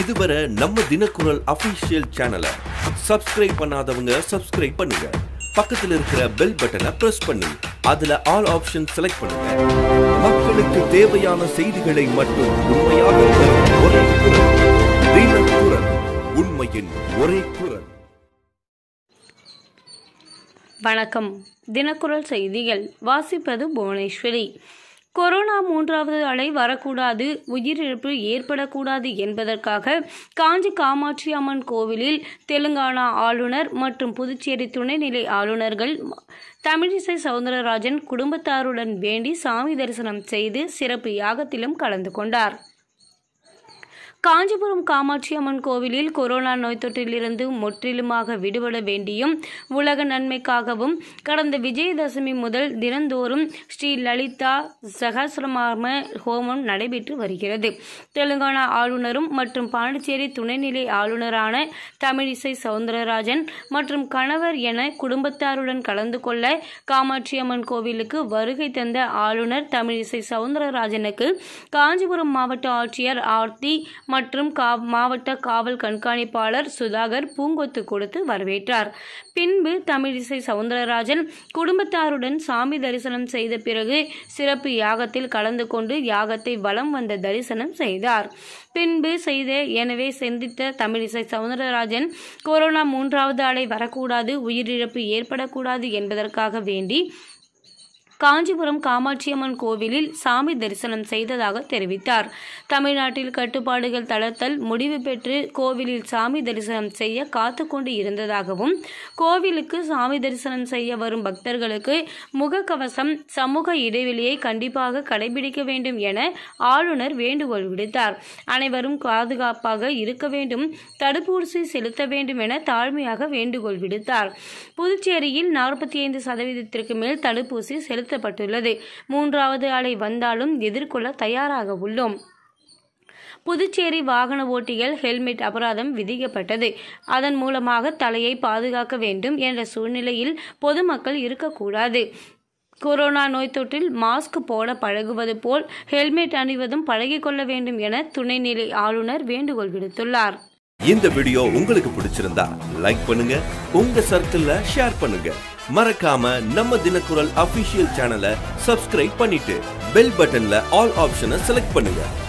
இதுவரை நம்ம தினக்குரல் அஃபிஷியல் சேனலை சப்ஸ்கிரைப் பண்ணாதவங்க சப்ஸ்கிரைப் பண்ணுங்க பக்கத்தில் இருக்கிற பெல் பட்டனை பிரஸ் பண்ணி அதுல ஆல் ஆப்ஷன் செலக்ட் பண்ணுங்க மக்களுக்கு தேவையான செய்திகளை மட்டும் உண்மையாக தினக்குரல் உண்மையின் ஒரே குரல் வணக்கம் தினக்குரல் செய்திகள் வாசிப்பது புவனேஸ்வரி கொரோனா மூன்றாவது அலை வரக்கூடாது உயிரிழப்பு ஏற்படக்கூடாது என்பதற்காக காஞ்சி காமாட்சி அம்மன் கோவிலில் தெலுங்கானா ஆளுநர் மற்றும் புதுச்சேரி துணைநிலை ஆளுநர்கள் தமிழிசை சவுந்தரராஜன் குடும்பத்தாருடன் வேண்டி சாமி தரிசனம் செய்து சிறப்பு யாகத்திலும் கலந்து கொண்டார் காஞ்சிபுரம் காமாட்சி அம்மன் கோவிலில் கொரோனா நோய் தொற்றிலிருந்து முற்றிலுமாக விடுபட வேண்டியும் உலக நன்மைக்காகவும் கடந்த விஜயதசமி முதல் தினந்தோறும் ஸ்ரீ லலிதா சகசிரமாம ஹோமம் நடைபெற்று வருகிறது தெலுங்கானா ஆளுநரும் மற்றும் பாண்டிச்சேரி துணைநிலை ஆளுநரான தமிழிசை சவுந்தரராஜன் மற்றும் கணவர் என குடும்பத்தாருடன் கலந்து கொள்ள காமாட்சி அம்மன் கோவிலுக்கு வருகை தந்த ஆளுநர் தமிழிசை சவுந்தரராஜனுக்கு காஞ்சிபுரம் மாவட்ட ஆட்சியர் ஆர்த்தி மற்றும் கா மாவட்ட காவல் கண்காணிப்பாளர் சுதாகர் பூங்கொத்து கொடுத்து வரவேற்றார் பின்பு தமிழிசை சவுந்தரராஜன் குடும்பத்தாருடன் சாமி தரிசனம் செய்த பிறகு சிறப்பு யாகத்தில் கலந்து கொண்டு யாகத்தை வலம் வந்த தரிசனம் செய்தார் பின்பு செய்த எனவே சிந்தித்த தமிழிசை சவுந்தரராஜன் கொரோனா மூன்றாவது அலை வரக்கூடாது உயிரிழப்பு ஏற்படக்கூடாது என்பதற்காக வேண்டி காஞ்சிபுரம் காமாட்சியம்மன் கோவிலில் சாமி தரிசனம் செய்ததாக தெரிவித்தார் தமிழ்நாட்டில் கட்டுப்பாடுகள் தளர்த்தல் முடிவு பெற்று கோவிலில் சாமி தரிசனம் செய்ய காத்து கொண்டு இருந்ததாகவும் கோவிலுக்கு சாமி தரிசனம் செய்ய வரும் பக்தர்களுக்கு முகக்கவசம் சமூக இடைவெளியை கண்டிப்பாக கடைபிடிக்க வேண்டும் என ஆளுநர் வேண்டுகோள் விடுத்தார் அனைவரும் பாதுகாப்பாக இருக்க வேண்டும் தடுப்பூசி செலுத்த வேண்டும் என தாழ்மையாக வேண்டுகோள் விடுத்தார் புதுச்சேரியில் நாற்பத்தி ஐந்து சதவீதத்திற்கு மேல் தடுப்பூசி செலுத்த நிறுத்தப்பட்டுள்ளது மூன்றாவது அலை வந்தாலும் எதிர்கொள்ள தயாராக உள்ளோம் புதுச்சேரி வாகன ஓட்டிகள் ஹெல்மெட் அபராதம் விதிக்கப்பட்டது அதன் மூலமாக தலையை பாதுகாக்க வேண்டும் என்ற சூழ்நிலையில் பொதுமக்கள் இருக்கக்கூடாது கொரோனா நோய் தொற்றில் மாஸ்க் போட பழகுவது போல் ஹெல்மெட் அணிவதும் பழகிக்கொள்ள வேண்டும் என துணைநிலை ஆளுநர் வேண்டுகோள் விடுத்துள்ளார் இந்த வீடியோ உங்களுக்கு பிடிச்சிருந்தா லைக் பண்ணுங்க உங்க சர்க்கிள்ல ஷேர் பண்ணுங்க மறக்காம நம்ம தினக்குரல் அபிஷியல் சேனலை சப்ஸ்கிரைப் பண்ணிட்டு பெல் பட்டன்ல ஆல் ஆப்ஷனை செலக்ட் பண்ணுங்க